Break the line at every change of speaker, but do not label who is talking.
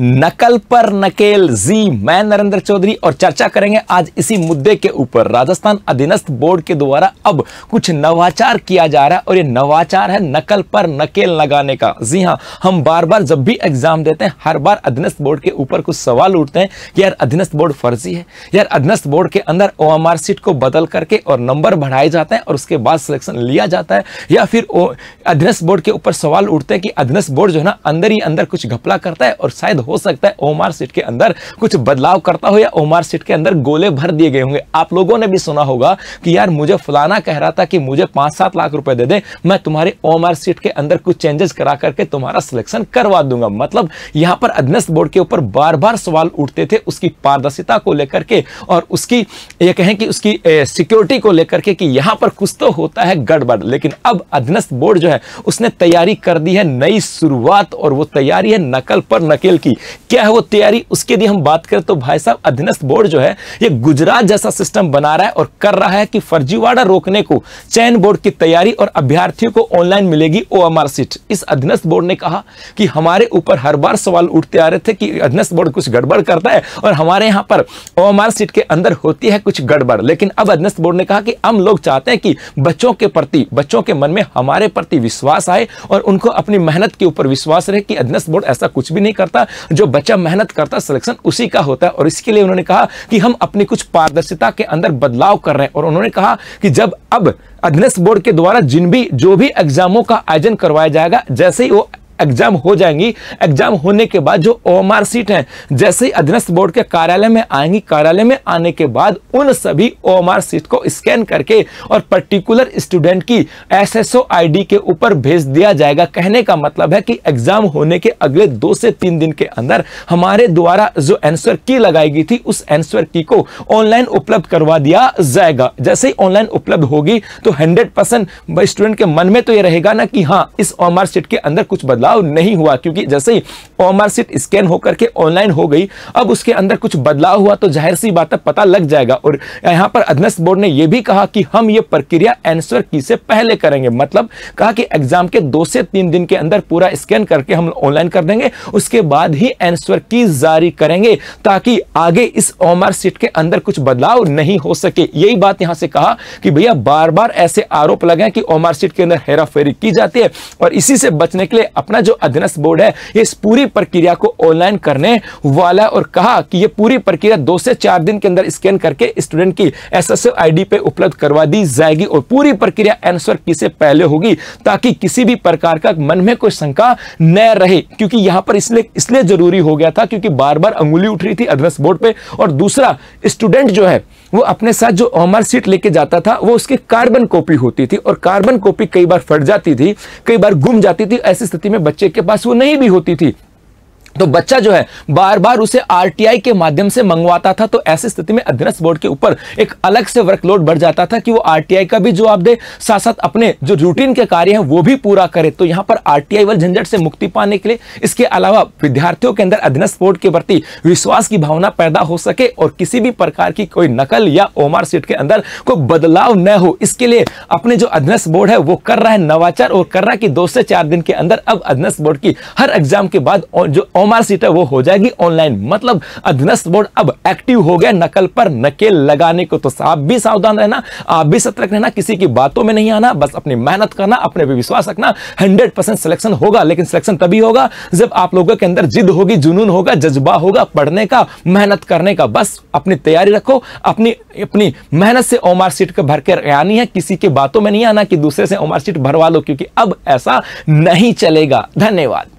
नकल पर नकेल जी मैं नरेंद्र चौधरी और चर्चा करेंगे आज इसी मुद्दे के ऊपर राजस्थान अधीनस्थ बोर्ड के द्वारा अब कुछ नवाचार किया जा रहा है और ये नवाचार है नकल पर नकेल लगाने का जी हाँ हम बार बार जब भी एग्जाम देते हैं हर बार अधीनस्थ बोर्ड के ऊपर कुछ सवाल उठते हैं कि यार अधीनस्थ बोर्ड फर्जी है यार अधीनस्थ बोर्ड के अंदर ओ सीट को बदल करके और नंबर बढ़ाए जाते हैं और उसके बाद सिलेक्शन लिया जाता है या फिर अधीनस्थ बोर्ड के ऊपर सवाल उठते हैं कि अधीनस्थ बोर्ड जो है ना अंदर ही अंदर कुछ घपला करता है और शायद हो सकता है ओमार सीट के अंदर कुछ बदलाव करता हो या ओमार सीट के अंदर गोले भर दिए गए होंगे आप लोगों ने भी सुना होगा कि यार मुझे फलाना कह रहा था कि मुझे पांच सात लाख रुपए दे दे मैं तुम्हारे ओमार सीट के अंदर कुछ चेंजेस करा करके तुम्हारा सिलेक्शन करवा दूंगा मतलब यहां पर अधनस्थ बोर्ड के ऊपर बार बार सवाल उठते थे उसकी पारदर्शिता को लेकर के और उसकी ये कहें कि उसकी सिक्योरिटी को लेकर के कि यहां पर कुछ तो होता है गड़बड़ लेकिन अब अधनस्थ बोर्ड जो है उसने तैयारी कर दी है नई शुरुआत और वो तैयारी है नकल पर नकेल की क्या है वो तैयारी उसके लिए हम बात करें तो भाई साहब अधीनस्थ बोर्ड जो है ये गुजरात जैसा सिस्टम बना रहा है और कर रहा है कि फर्जीवाड़ा रोकने को चयन बोर्ड की तैयारी और अभ्यर्थियों को ऑनलाइन मिलेगी ओ सीट इस अधीनस्थ बोर्ड ने कहा कि हमारे ऊपर हर बार सवाल उठते आ रहे थे कि अधीनस्थ बोर्ड कुछ गड़बड़ करता है और हमारे यहाँ पर ओ सीट के अंदर होती है कुछ गड़बड़ लेकिन अब अधीनस्थ बोर्ड ने कहा कि हम लोग चाहते हैं कि बच्चों के प्रति बच्चों के मन में हमारे प्रति विश्वास आए और उनको अपनी मेहनत के ऊपर विश्वास रहे कि अधीनस्थ बोर्ड ऐसा कुछ भी नहीं करता जो बच्चा मेहनत करता है सिलेक्शन उसी का होता है और इसके लिए उन्होंने कहा कि हम अपनी कुछ पारदर्शिता के अंदर बदलाव कर रहे हैं और उन्होंने कहा कि जब अब अधीनस्थ बोर्ड के द्वारा जिन भी जो भी एग्जामों का आयोजन करवाया जाएगा जैसे ही वो एग्जाम हो जाएंगी एग्जाम होने के बाद जो ओ सीट है जैसे ही अधीनस्थ बोर्ड के कार्यालय में आएंगी कार्यालय में आने के बाद उन सभी ओ सीट को स्कैन करके और पर्टिकुलर स्टूडेंट की एसएसओ आईडी के ऊपर भेज दिया जाएगा कहने का मतलब है कि एग्जाम होने के अगले दो से तीन दिन के अंदर हमारे द्वारा जो एंसर की लगाई गई थी उस एंसर की को ऑनलाइन उपलब्ध करवा दिया जाएगा जैसे ही ऑनलाइन उपलब्ध होगी तो हंड्रेड स्टूडेंट के मन में तो यह रहेगा ना कि हाँ इस ओमार सीट के अंदर कुछ बदलाव बदलाव नहीं हुआ क्योंकि जैसे ही ओमर सीट स्कैन होकर के ऑनलाइन हो गई अब उसके अंदर कुछ बदलाव हुआ तो जाहिर सी बात है पता लग जाएगा और यहाँ पर अधनस्थ बोर्ड ने यह भी कहा कि हम ये प्रक्रिया एंसर की से पहले करेंगे मतलब कहा कि एग्जाम के दो से तीन दिन के अंदर पूरा स्कैन करके हम ऑनलाइन कर देंगे उसके बाद ही एंसर की जारी करेंगे ताकि आगे इस ओमर सीट के अंदर कुछ बदलाव नहीं हो सके यही बात यहां से कहा कि भैया बार बार ऐसे आरोप लगे कि ओमर सीट के अंदर हेरा की जाती है और इसी से बचने के लिए अपना अपना जो अधीनस्थ बोर्ड है इस पूरी प्रक्रिया को ऑनलाइन करने वाला और कहा कि यह पूरी प्रक्रिया दो से चार दिन के अंदर स्कैन करके स्टूडेंट की एस एस पे उपलब्ध करवा दी जाएगी और पूरी प्रक्रिया आंसर किसे पहले होगी ताकि किसी भी प्रकार का मन में कोई शंका न रहे क्योंकि यहां पर इसलिए इसलिए जरूरी हो गया था क्योंकि बार बार अंगुली उठ रही थी अधनस बोर्ड पे और दूसरा स्टूडेंट जो है वो अपने साथ जो ओमर सीट लेके जाता था वो उसकी कार्बन कॉपी होती थी और कार्बन कॉपी कई बार फट जाती थी कई बार गुम जाती थी ऐसी स्थिति में बच्चे के पास वो नहीं भी होती थी तो बच्चा जो है बार बार उसे आरटीआई के माध्यम से मंगवाता था तो ऐसी स्थिति में अधीनस्थ बोर्ड के ऊपर एक अलग से वर्कलोड बढ़ जाता था कि वो आरटीआई का भी जवाब दे साथ साथ अपने जो रूटीन के कार्य हैं वो भी पूरा करे तो यहां पर आरटीआई वाले झंझट से मुक्ति पाने के लिए इसके अलावा विद्यार्थियों के अंदर अधीनस्थ बोर्ड के प्रति विश्वास की भावना पैदा हो सके और किसी भी प्रकार की कोई नकल या ओमार सीट के अंदर कोई बदलाव न हो इसके लिए अपने जो अधीनस्थ बोर्ड है वो कर रहा है नवाचार और कर रहा है कि दो से चार दिन के अंदर अब अधीनस्थ बोर्ड की हर एग्जाम के बाद जो नौमार है वो हो जाएगी ऑनलाइन मतलब अधीनस्थ बोर्ड अब एक्टिव हो गया नकल पर नकेल लगाने को तो आप भी सावधान रहना आप भी सतर्क रहना किसी की बातों में नहीं आना बस अपनी मेहनत करना अपने पर विश्वास रखना हंड्रेड परसेंट सिलेक्शन होगा लेकिन सिलेक्शन तभी होगा जब आप लोगों के अंदर जिद होगी जुनून होगा जज्बा होगा पढ़ने का मेहनत करने का बस अपनी तैयारी रखो अपनी अपनी मेहनत से ओमार सीट को भर के आनी है किसी की बातों में नहीं आना कि दूसरे से ओमार सीट भरवा लो क्योंकि अब ऐसा नहीं चलेगा धन्यवाद